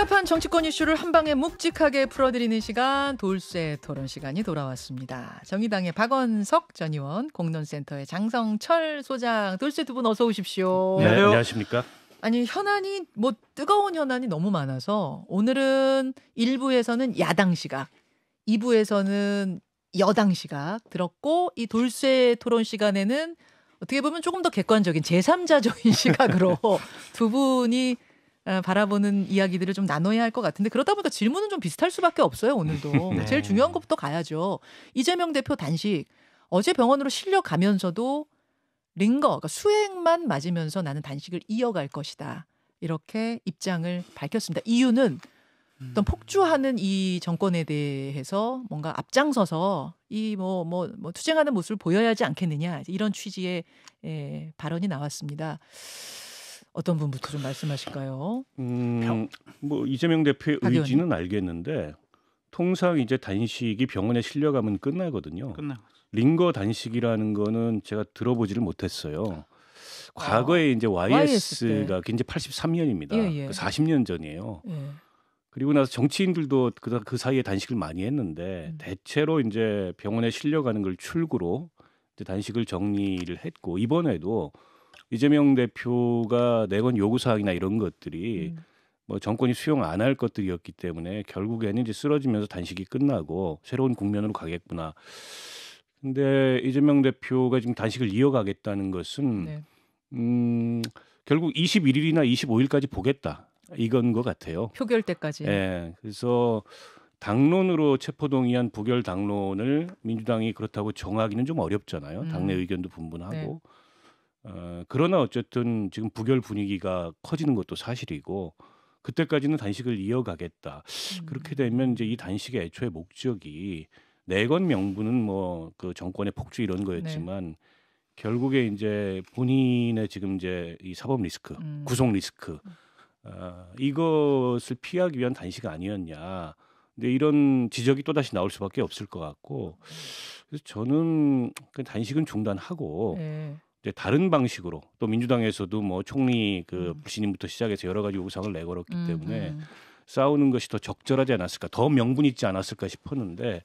복잡한 정치권 이슈를 한 방에 묵직하게 풀어드리는 시간 돌쇠 토론 시간이 돌아왔습니다. 정의당의 박원석 전 의원, 공론센터의 장성철 소장, 돌쇠 두 분 어서 오십시오. 네, 네 안녕하십니까? 아니 현안이 뭐 뜨거운 현안이 너무 많아서 오늘은 1부에서는 야당 시각, 2부에서는 여당 시각 들었고 이 돌쇠 토론 시간에는 어떻게 보면 조금 더 객관적인 제3자적인 시각으로 두 분이 어, 바라보는 이야기들을 좀 나눠야 할 것 같은데 그러다 보니까 질문은 좀 비슷할 수밖에 없어요 오늘도 네. 제일 중요한 것부터 가야죠 이재명 대표 단식 어제 병원으로 실려 가면서도 링거 그러니까 수행만 맞으면서 나는 단식을 이어갈 것이다 이렇게 입장을 밝혔습니다 이유는 어떤 음. 폭주하는 이 정권에 대해서 뭔가 앞장서서 이 뭐뭐 뭐, 뭐 투쟁하는 모습을 보여야 하지 않겠느냐 이런 취지의 예, 발언이 나왔습니다. 어떤 분부터 좀 말씀하실까요? 음, 뭐 이재명 대표의 의지는 의원님. 알겠는데 통상 이제 단식이 병원에 실려가면 끝나거든요. 끝나. 링거 단식이라는 거는 제가 들어보지를 못했어요. 과거에 아, 이제 YS가 굉장히 83년입니다. 예, 예. 40년 그 전이에요. 예. 그리고 나서 정치인들도 그, 그 사이에 단식을 많이 했는데 음. 대체로 이제 병원에 실려가는 걸 출구로 이제 단식을 정리를 했고 이번에도 이재명 대표가 내건 요구 사항이나 이런 것들이 음. 뭐 정권이 수용 안 할 것들이었기 때문에 결국에는 이제 쓰러지면서 단식이 끝나고 새로운 국면으로 가겠구나. 근데 이재명 대표가 지금 단식을 이어가겠다는 것은 네. 음 결국 21일이나 25일까지 보겠다. 이건 것 같아요. 표결 때까지. 예. 네, 그래서 당론으로 체포동의안 부결 당론을 민주당이 그렇다고 정하기는 좀 어렵잖아요. 음. 당내 의견도 분분하고. 네. 어, 그러나 어쨌든 지금 부결 분위기가 커지는 것도 사실이고 그때까지는 단식을 이어가겠다. 음. 그렇게 되면 이제 이 단식의 애초에 목적이 내건 명분은 뭐 그 정권의 폭주 이런 네. 거였지만 네. 결국에 이제 본인의 지금 이제 이 사법 리스크, 음. 구속 리스크 음. 어, 이것을 피하기 위한 단식 아니었냐. 근데 이런 지적이 또 다시 나올 수밖에 없을 것 같고 음. 그래서 저는 그 단식은 중단하고 네. 이제 다른 방식으로 또 민주당에서도 뭐 총리 그 부신임부터 음. 시작해서 여러 가지 요구사항을 내걸었기 음, 때문에 음. 싸우는 것이 더 적절하지 않았을까, 더 명분 있지 않았을까 싶었는데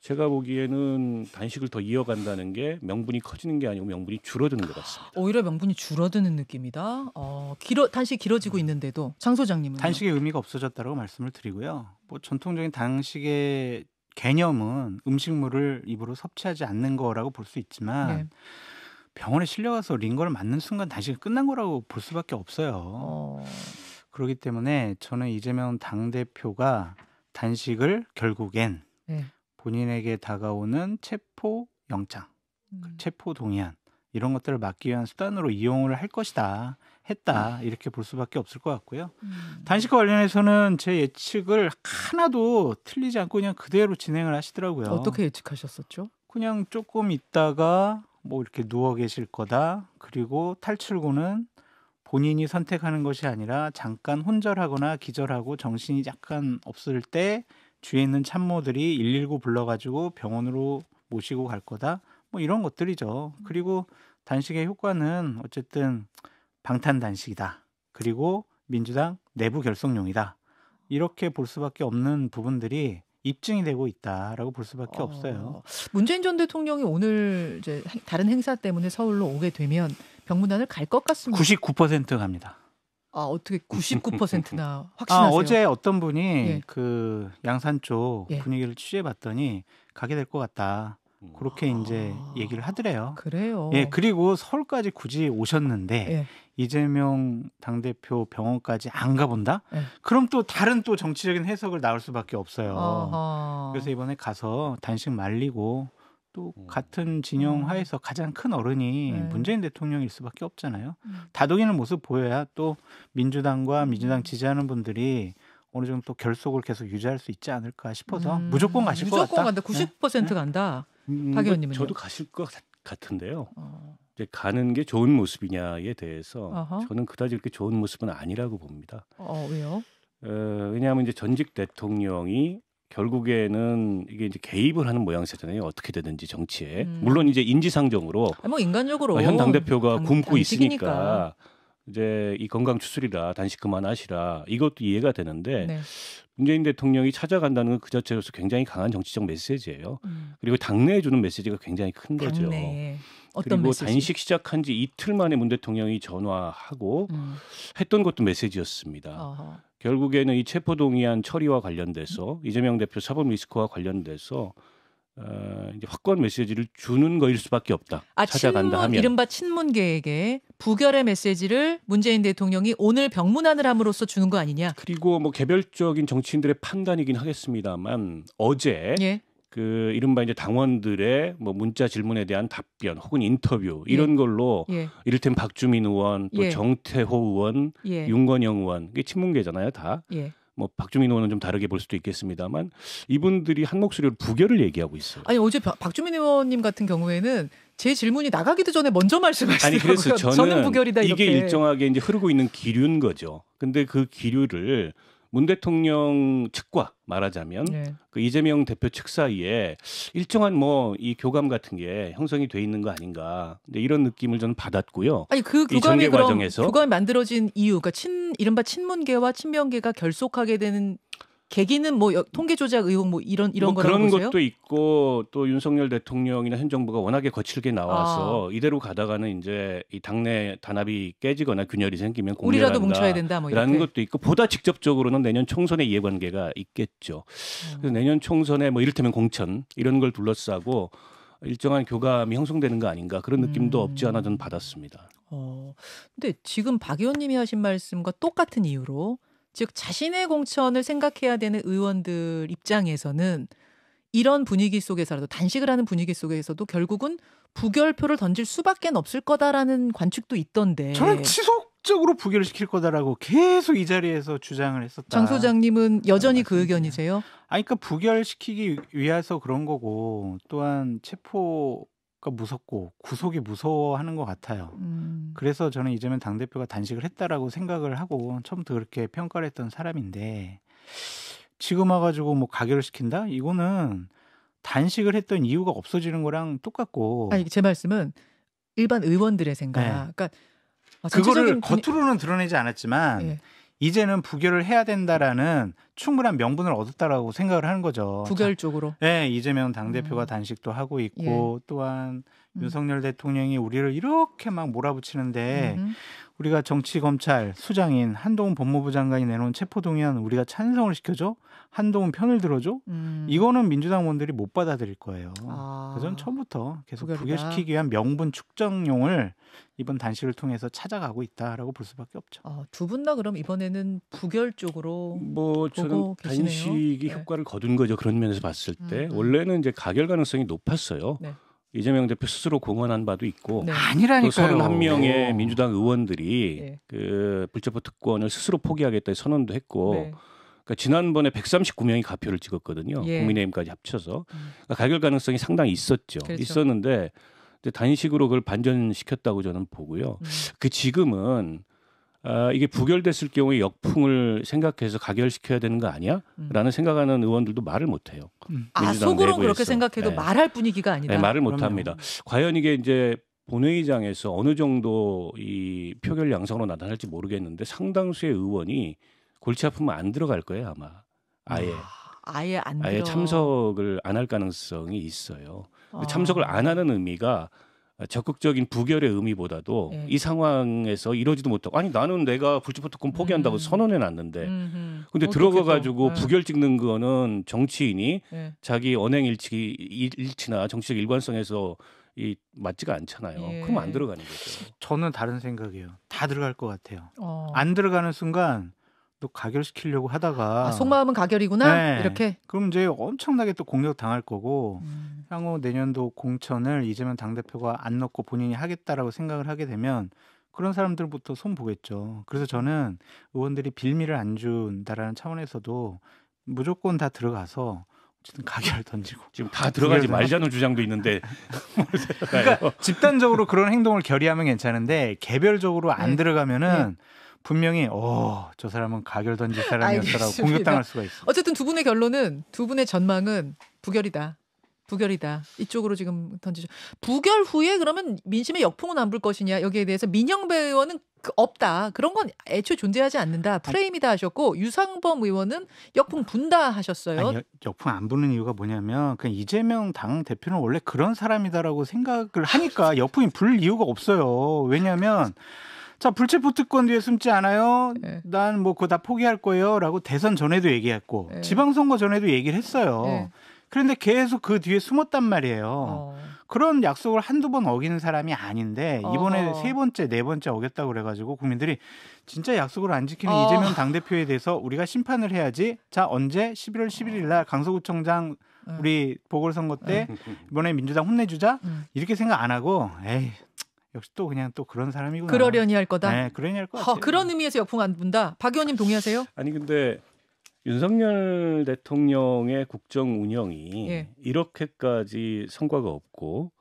제가 보기에는 단식을 더 이어간다는 게 명분이 커지는 게 아니고 명분이 줄어드는 것 같습니다. 오히려 명분이 줄어드는 느낌이다. 어, 길어, 단식 이 길어지고 음. 있는데도 장 소장님은 단식의 의미가 없어졌다고 말씀을 드리고요. 뭐 전통적인 단식의 개념은 음식물을 입으로 섭취하지 않는 거라고 볼 수 있지만. 네. 병원에 실려가서 링거를 맞는 순간 단식이 끝난 거라고 볼 수밖에 없어요. 어. 그렇기 때문에 저는 이재명 당대표가 단식을 결국엔 네. 본인에게 다가오는 체포 영장, 음. 체포 동의안 이런 것들을 막기 위한 수단으로 이용을 할 것이다. 했다 음. 이렇게 볼 수밖에 없을 것 같고요. 음. 단식과 관련해서는 제 예측을 하나도 틀리지 않고 그냥 그대로 진행을 하시더라고요. 어떻게 예측하셨었죠? 그냥 조금 있다가 뭐 이렇게 누워 계실 거다. 그리고 탈출구는 본인이 선택하는 것이 아니라 잠깐 혼절하거나 기절하고 정신이 약간 없을 때 주위에 있는 참모들이 119 불러가지고 병원으로 모시고 갈 거다. 뭐 이런 것들이죠. 그리고 단식의 효과는 어쨌든 방탄 단식이다. 그리고 민주당 내부 결속용이다. 이렇게 볼 수밖에 없는 부분들이 입증이 되고 있다라고 볼 수밖에 어, 없어요. 문재인 전 대통령이 오늘 이제 다른 행사 때문에 서울로 오게 되면 병문안을 갈 것 같습니다. 99% 갑니다. 아 어떻게 99%나 아, 확신하세요? 아, 어제 어떤 분이 예. 그 양산 쪽 예. 분위기를 취재해봤더니 가게 될 것 같다. 그렇게 이제 아, 얘기를 하더래요. 그래요. 예, 그리고 서울까지 굳이 오셨는데 예. 이재명 당대표 병원까지 안 가본다? 예. 그럼 또 다른 또 정치적인 해석을 나올 수밖에 없어요. 아하. 그래서 이번에 가서 단식 말리고 또 음. 같은 진영 하에서 음. 가장 큰 어른이 네. 문재인 대통령일 수밖에 없잖아요. 음. 다독이는 모습 보여야 또 민주당과 음. 민주당 지지하는 분들이 어느 정도 결속을 계속 유지할 수 있지 않을까 싶어서 음. 무조건 가실 무조건 것 같다. 무조건 간다. 90% 네? 간다. 음, 박 의원님은 저도 가실 것 같은데요. 어. 이제 가는 게 좋은 모습이냐에 대해서 어허. 저는 그다지 그렇게 좋은 모습은 아니라고 봅니다. 어, 왜요? 어, 왜냐하면 이제 전직 대통령이 결국에는 이게 이제 개입을 하는 모양새잖아요. 어떻게 되든지 정치에 음. 물론 이제 인지상정으로 아, 뭐 인간적으로 어, 현당 대표가 당, 굶고 당직이니까. 있으니까 이제 이 건강 추스리라 단식 그만하시라 이것도 이해가 되는데 네. 문재인 대통령이 찾아간다는 건 그 자체로서 굉장히 강한 정치적 메시지예요. 음. 그리고 당내에 주는 메시지가 굉장히 큰 거죠. 당내에. 어떤 그리고 메시지? 단식 시작한 지 이틀 만에 문 대통령이 전화하고 음. 했던 것도 메시지였습니다. 어허. 결국에는 이 체포동의안 처리와 관련돼서 음. 이재명 대표 사법 리스크와 관련돼서 어, 이제 확고한 메시지를 주는 거일 수밖에 없다. 아, 찾아간다 친문, 하면 이른바 친문계에게 부결의 메시지를 문재인 대통령이 오늘 병문안을 함으로써 주는 거 아니냐? 그리고 뭐 개별적인 정치인들의 판단이긴 하겠습니다만 어제 예. 그 이른바 이제 당원들의 뭐 문자 질문에 대한 답변 혹은 인터뷰 이런 예. 걸로 예. 이를테면 박주민 의원 또 예. 정태호 의원, 예. 윤건영 의원 이게 친문계잖아요 다. 예. 뭐 박주민 의원은 좀 다르게 볼 수도 있겠습니다만 이분들이 한 목소리로 부결을 얘기하고 있어요. 아니 어제 박주민 의원님 같은 경우에는 제 질문이 나가기도 전에 먼저 말씀하시더라고요. 아니 그래서 저는, 저는 부결이다 이렇게. 이게 일정하게 이제 흐르고 있는 기류인 거죠. 근데 그 기류를 문 대통령 측과 말하자면 네. 그 이재명 대표 측 사이에 일정한 뭐 이 교감 같은 게 형성이 돼 있는 거 아닌가 근데 이런 느낌을 저는 받았고요. 아니 그 교감이 그럼 과정 교감이 만들어진 이유, 가친 그러니까 이른바 친문계와 친명계가 결속하게 되는 계기는 뭐 통계 조작 의혹 뭐 이런 이런 뭐 그런 보세요? 것도 있고 또 윤석열 대통령이나 현 정부가 워낙에 거칠게 나와서 아. 이대로 가다가는 이제 이 당내 단합이 깨지거나 균열이 생기면 우리라도 뭉쳐야 된다 뭐 라는 것도 있고 보다 직접적으로는 내년 총선의 이해관계가 있겠죠. 음. 그래서 내년 총선에 뭐 이를테면 공천 이런 걸 둘러싸고 일정한 교감이 형성되는 거 아닌가 그런 느낌도 음. 없지 않아 저 받았습니다. 어, 근데 지금 박 의원님이 하신 말씀과 똑같은 이유로 즉 자신의 공천을 생각해야 되는 의원들 입장에서는 이런 분위기 속에서라도 단식을 하는 분위기 속에서도 결국은 부결표를 던질 수밖에 없을 거다라는 관측도 있던데. 저는 지속적으로 부결을 시킬 거다라고 계속 이 자리에서 주장을 했었다. 장 소장님은 여전히 그 의견이세요? 아니 그러니까 부결시키기 위해서 그런 거고 또한 체포 무섭고 구속이 무서워하는 것 같아요. 음. 그래서 저는 이재명 당대표가 단식을 했다라고 생각을 하고 처음부터 그렇게 평가를 했던 사람인데 지금 와가지고 뭐 가결을 시킨다? 이거는 단식을 했던 이유가 없어지는 거랑 똑같고. 아니 제 말씀은 일반 의원들의 생각. 네. 그러니까 아, 그거를 겉으로는 드러내지 않았지만. 네. 이제는 부결을 해야 된다라는 충분한 명분을 얻었다라고 생각을 하는 거죠. 부결 쪽으로. 네, 이재명 당 대표가 음. 단식도 하고 있고 예. 또한 음. 윤석열 대통령이 우리를 이렇게 막 몰아붙이는데 음. 우리가 정치 검찰 수장인 한동훈 법무부 장관이 내놓은 체포동의안 우리가 찬성을 시켜줘 한동훈 편을 들어줘 음. 이거는 민주당원들이 못 받아들일 거예요. 아. 그전 처음부터 계속 부결 부결시키기 위한 명분 축정용을 이번 단식을 통해서 찾아가고 있다라고 볼 수밖에 없죠. 아, 두분 다 그럼 이번에는 부결 쪽으로 뭐 저는 단식이 네. 효과를 거둔 거죠. 그런 면에서 봤을 때 음. 음. 원래는 이제 가결 가능성이 높았어요. 네. 이재명 대표 스스로 공언한 바도 있고 네. 아니라니까요. 서른한 명의 네. 민주당 의원들이 네. 그 불체포 특권을 스스로 포기하겠다 선언도 했고 네. 그러니까 지난번에 139명이 가표를 찍었거든요. 예. 국민의힘까지 합쳐서 음. 그러니까 가결 가능성이 상당히 있었죠. 그렇죠. 있었는데 단식으로 그걸 반전시켰다고 저는 보고요. 음. 그 지금은 아, 이게 부결됐을 경우에 역풍을 생각해서 가결시켜야 되는 거 아니야? 음. 라는 생각하는 의원들도 말을 못 해요. 음. 아, 속으로 그렇게 생각해도 네. 말할 분위기가 아니다. 네, 말을 못 합니다. 과연 이게 이제 본회의장에서 어느 정도 이 표결 양상으로 나타날지 모르겠는데 상당수의 의원이 골치 아프면 안 들어갈 거예요, 아마. 아예. 아, 아예 안 아예 참석을 안 할 가능성이 있어요. 아. 참석을 안 하는 의미가 적극적인 부결의 의미보다도 네. 이 상황에서 이러지도 못하고 아니 나는 내가 불치포트콘 포기한다고 음. 선언해 놨는데 근데 뭐 들어가 가지고 예. 부결 찍는 거는 정치인이 네. 자기 언행 일치 일치나 정치적 일관성에서 이 맞지가 않잖아요. 예. 그럼 안 들어가는 거죠. 저는 다른 생각이에요. 다 들어갈 것 같아요. 어. 안 들어가는 순간 또 가결시키려고 하다가 아, 속마음은 가결이구나 네. 이렇게 그럼 이제 엄청나게 또 공격 당할 거고 음. 향후 내년도 공천을 이재명 당대표가 안 넣고 본인이 하겠다라고 생각을 하게 되면 그런 사람들부터 손 보겠죠 그래서 저는 의원들이 빌미를 안 준다라는 차원에서도 무조건 다 들어가서 어쨌든 가결 던지고 지금 다 들어가지 말자는 주장도 있는데 그러니까 뭐 집단적으로 그런 행동을 결의하면 괜찮은데 개별적으로 안 네. 들어가면은 네. 분명히 어 저 사람은 가결 던질 사람이었다라고 공격당할 수가 있어 어쨌든 두 분의 결론은 두 분의 전망은 부결이다. 부결이다. 이쪽으로 지금 던지죠. 부결 후에 그러면 민심의 역풍은 안 불 것이냐 여기에 대해서 민영배 의원은 그 없다. 그런 건 애초에 존재하지 않는다. 프레임이다 하셨고 유상범 의원은 역풍 분다 하셨어요. 아니, 역풍 안 부는 이유가 뭐냐면 그냥 이재명 당 대표는 원래 그런 사람이다라고 생각을 하니까 아, 역풍이 불 이유가 없어요. 왜냐하면 자 불체포 특권 뒤에 숨지 않아요. 네. 예. 난뭐 그거 다 포기할 거예요.라고 대선 전에도 얘기했고 네. 지방선거 전에도 얘기를 했어요. 네. 그런데 계속 그 뒤에 숨었단 말이에요. 어. 그런 약속을 한두 번 어기는 사람이 아닌데 이번에 어. 세 번째 네 번째 어겼다고 그래가지고 국민들이 진짜 약속을 안 지키는 어. 이재명 당대표에 대해서 우리가 심판을 해야지. 자 언제 11월 11일 날 강서구청장 우리 보궐선거 때 이번에 민주당 혼내주자 음. 이렇게 생각 안 하고 에이 역시 또 그냥 또 그런 사람이구나. 그러려니 할 거다. 네, 그러려니 할 거다. 그런 의미에서 역풍 안 분다. 박 의원님 동의하세요? 아니 근데 윤석열 대통령의 국정 운영이 예. 이렇게까지 성과가 없고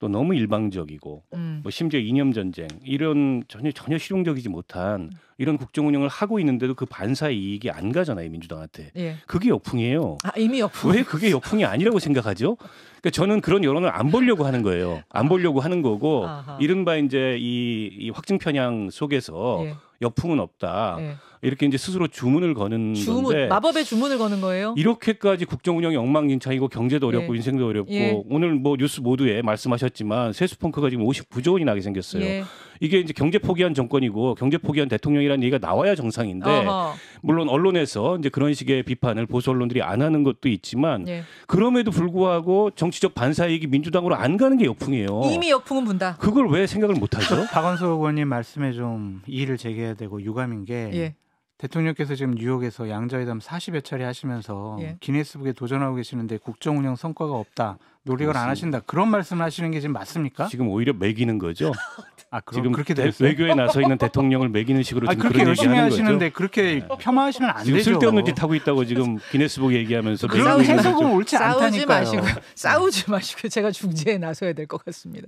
또 너무 일방적이고 음. 뭐 심지어 이념 전쟁 이런 전혀 전혀 실용적이지 못한 음. 이런 국정 운영을 하고 있는데도 그반사 이익이 안 가잖아요 민주당한테 예. 그게 역풍이에요 아, 이미 역풍 왜 그게 역풍이 아니라고 생각하죠 그러니까 저는 그런 여론을 안 보려고 하는 거예요 안 아. 보려고 하는 거고 아하. 이른바 이제 이, 이 확증 편향 속에서 예. 여풍은 없다. 네. 이렇게 이제 스스로 주문을 거는 주문, 건데 마법의 주문을 거는 거예요. 이렇게까지 국정 운영이 엉망진창이고 경제도 네. 어렵고 예. 인생도 어렵고 예. 오늘 뭐 뉴스 모두에 말씀하셨지만 세수 펑크가 지금 59조 원이 나게 생겼어요. 예. 이게 이제 경제 포기한 정권이고 경제 포기한 대통령이라는 얘기가 나와야 정상인데 어허. 물론 언론에서 이제 그런 식의 비판을 보수 언론들이 안 하는 것도 있지만 예. 그럼에도 불구하고 정치적 반사이익이 민주당으로 안 가는 게 역풍이에요. 이미 역풍은 분다. 그걸 왜 생각을 못 하죠? 박원석 의원님 말씀에 좀 이의를 제기해 드야 되고 유감인 게 예. 대통령께서 지금 뉴욕에서 양자회담 40여 차례 하시면서 예. 기네스북에 도전하고 계시는데 국정 운영 성과가 없다. 노력을 안 하신다. 그런 말씀을 하시는 게 지금 맞습니까? 지금 오히려 매기는 거죠. 아, 지금 그렇게 됐어요? 외교에 나서 있는 대통령을 매기는 식으로 아, 지금 그렇게 그런 열심히 하시는데 거죠? 그렇게 네. 폄하하시면 안 지금 되죠. 쓸데없는 짓 하고 있다고 지금 기네스북 얘기하면서 그런 해석은 옳지 않다니까요. 네. 싸우지 마시고 싸우지 마시고 제가 중재에 나서야 될 것 같습니다.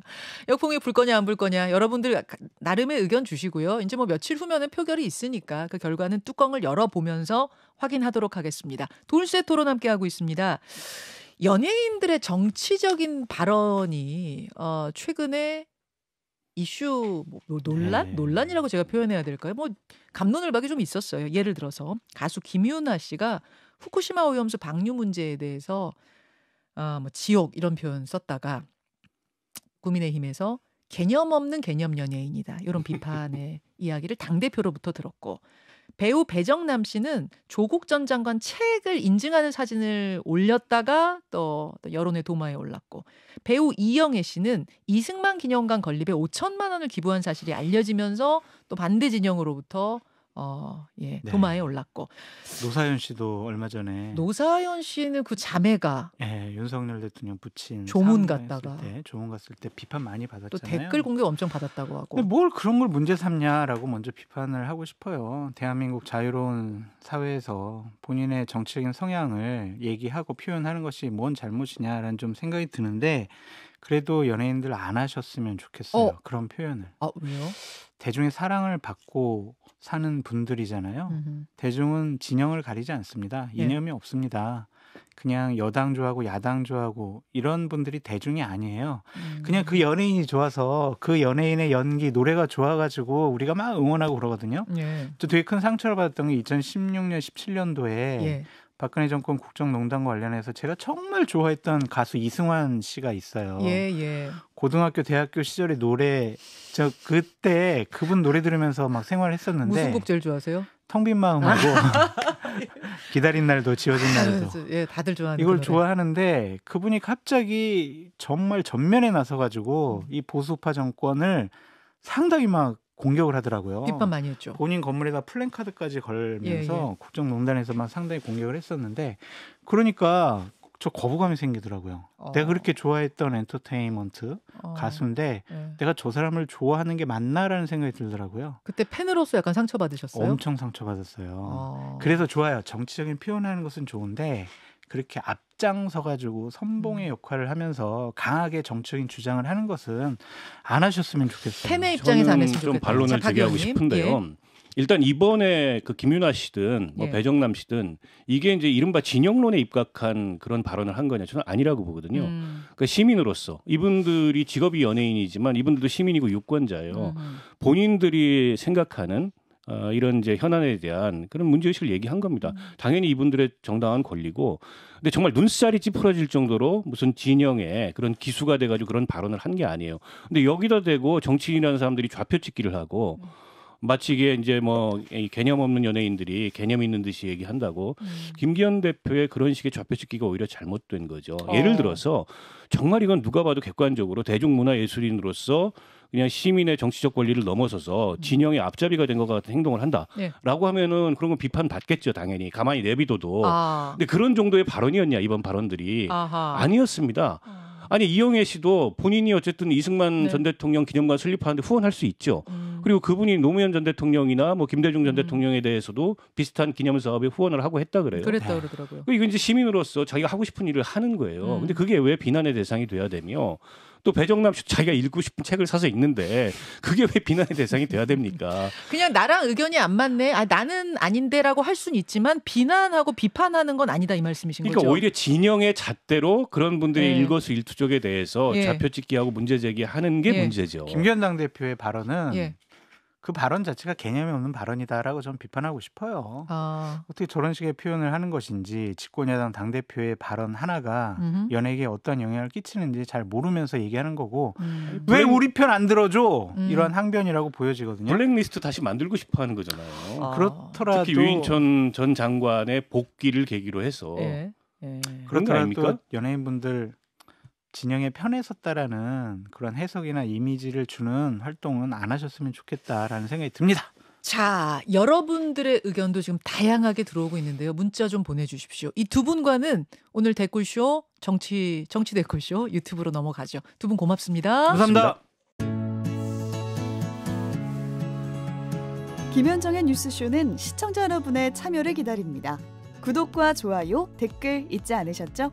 역풍이 불 거냐 안 불 거냐 여러분들 나름의 의견 주시고요. 이제 뭐 며칠 후면은 표결이 있으니까 그 결과는 뚜껑을 열어 보면서 확인하도록 하겠습니다. 돌쇠 토론 함께 하고 있습니다. 연예인들의 정치적인 발언이 어, 최근에 이슈 뭐, 논란 네. 논란이라고 제가 표현해야 될까요? 뭐 감론을박이 좀 있었어요. 예를 들어서 가수 김윤아 씨가 후쿠시마 오염수 방류 문제에 대해서 어, 뭐 지옥 이런 표현 썼다가 국민의힘에서 개념 없는 개념 연예인이다 이런 비판의 이야기를 당 대표로부터 들었고 배우 배정남 씨는 조국 전 장관 책을 인증하는 사진을 올렸다가 또, 여론의 도마에 올랐고 배우 이영애 씨는 이승만 기념관 건립에 5천만 원을 기부한 사실이 알려지면서 또 반대 진영으로부터 어, 예, 네. 도마에 올랐고. 노사연 씨도 얼마 전에 노사연 씨는 그 자매가 예, 윤석열 대통령 부친 조문 갔다가 때, 조문 갔을 때 비판 많이 받았잖아요. 또 댓글 공격 엄청 받았다고 하고. 근데 뭘 그런 걸 문제 삼냐라고 먼저 비판을 하고 싶어요. 대한민국 자유로운 사회에서 본인의 정치적인 성향을 얘기하고 표현하는 것이 뭔 잘못이냐라는 좀 생각이 드는데 그래도 연예인들 안 하셨으면 좋겠어요. 어. 그런 표현을. 아, 왜요? 대중의 사랑을 받고 사는 분들이잖아요. 음흠. 대중은 진영을 가리지 않습니다. 네. 이념이 네. 없습니다. 그냥 여당 좋아하고 야당 좋아하고 이런 분들이 대중이 아니에요. 음. 그냥 그 연예인이 좋아서 그 연예인의 연기, 노래가 좋아가지고 우리가 막 응원하고 그러거든요. 예. 또 되게 큰 상처를 받았던 게 2016년, 17년도에 예. 박근혜 정권 국정농단과 관련해서 제가 정말 좋아했던 가수 이승환 씨가 있어요. 예, 예. 고등학교, 대학교 시절의 노래 저 그때 그분 노래 들으면서 막 생활했었는데 무슨 곡 제일 좋아하세요? 텅 빈 마음하고 아. 기다린 날도 지워진 날도 예 다들 좋아하는 이걸 노래. 좋아하는데 그분이 갑자기 정말 전면에 나서 가지고 이 보수파 정권을 상당히 막 공격을 하더라고요. 빗밤 많이 했죠. 본인 건물에다 플랜카드까지 걸면서 예, 예. 국정농단에서만 상당히 공격을 했었는데 그러니까 저 거부감이 생기더라고요. 어. 내가 그렇게 좋아했던 엔터테인먼트 어. 가수인데 예. 내가 저 사람을 좋아하는 게 맞나라는 생각이 들더라고요. 그때 팬으로서 약간 상처받으셨어요? 엄청 상처받았어요. 어. 그래서 좋아요. 정치적인 표현하는 것은 좋은데 그렇게 앞 앞장서 가지고 선봉의 음. 역할을 하면서 강하게 정치적인 주장을 하는 것은 안 하셨으면 좋겠어요. 패매 입장에서 안했좀 반론을 제기하고 싶은데요. 예. 일단 이번에 그 김윤아 씨든 뭐 예. 배정남 씨든 이게 이제 이른바 진영론에 입각한 그런 발언을 한 거냐 저는 아니라고 보거든요. 음. 그러니까 시민으로서 이분들이 직업이 연예인이지만 이분들도 시민이고 유권자예요. 음. 본인들이 생각하는 어, 이런 이제 현안에 대한 그런 문제의식을 얘기한 겁니다. 음. 당연히 이분들의 정당한 권리고, 근데 정말 눈살이 찌푸러질 정도로 무슨 진영에 그런 기수가 돼가지고 그런 발언을 한 게 아니에요. 근데 여기다 대고 정치인이라는 사람들이 좌표 찍기를 하고, 음. 마치 이게 이제 뭐 개념 없는 연예인들이 개념 있는 듯이 얘기한다고 음. 김기현 대표의 그런 식의 좌표찍기가 오히려 잘못된 거죠. 어. 예를 들어서 정말 이건 누가 봐도 객관적으로 대중문화 예술인으로서 그냥 시민의 정치적 권리를 넘어서서 음. 진영의 앞잡이가 된 것 같은 행동을 한다라고 네. 하면은 그런 건 비판 받겠죠 당연히 가만히 내비둬도 아. 근데 그런 정도의 발언이었냐 이번 발언들이 아하. 아니었습니다. 아. 아니 이영애 씨도 본인이 어쨌든 이승만 네. 전 대통령 기념관 설립하는데 후원할 수 있죠. 음. 그리고 그분이 노무현 전 대통령이나 뭐 김대중 전 음. 대통령에 대해서도 비슷한 기념 사업에 후원을 하고 했다 그래요. 그랬다 네. 그러더라고요. 이건 이제 시민으로서 자기가 하고 싶은 일을 하는 거예요. 음. 근데 그게 왜 비난의 대상이 돼야 되며 또 배정남 씨 자기가 읽고 싶은 책을 사서 읽는데 그게 왜 비난의 대상이 돼야 됩니까? 그냥 나랑 의견이 안 맞네. 아 나는 아닌데라고 할 수는 있지만 비난하고 비판하는 건 아니다 이 말씀이신 그러니까 거죠. 그러니까 오히려 진영의 잣대로 그런 분들이 네. 예. 일거수일투족에 대해서 예. 좌표찍기하고 문제 제기하는 게 예. 문제죠. 김기 당대표의 발언은 예. 그 발언 자체가 개념이 없는 발언이다라고 저는 비판하고 싶어요. 아. 어. 떻게 저런 식의 표현을 하는 것인지 집권여당 당대표의 발언 하나가 음흠. 연예계에 어떤 영향을 끼치는지 잘 모르면서 얘기하는 거고 음. 왜 우리 편 안 들어줘 음. 이런 항변이라고 보여지거든요. 블랙리스트 다시 만들고 싶어하는 거잖아요. 어. 그렇더라도 특히 유인천 전 장관의 복귀를 계기로 해서 예. 예. 그렇더라도 연예인분들 진영의 편에 섰다라는 그런 해석이나 이미지를 주는 활동은 안 하셨으면 좋겠다라는 생각이 듭니다. 자, 여러분들의 의견도 지금 다양하게 들어오고 있는데요. 문자 좀 보내주십시오. 이 두 분과는 오늘 댓글쇼, 정치, 정치 댓글쇼 유튜브로 넘어가죠. 두 분 고맙습니다. 감사합니다. 김현정의 뉴스쇼는 시청자 여러분의 참여를 기다립니다. 구독과 좋아요, 댓글 잊지 않으셨죠?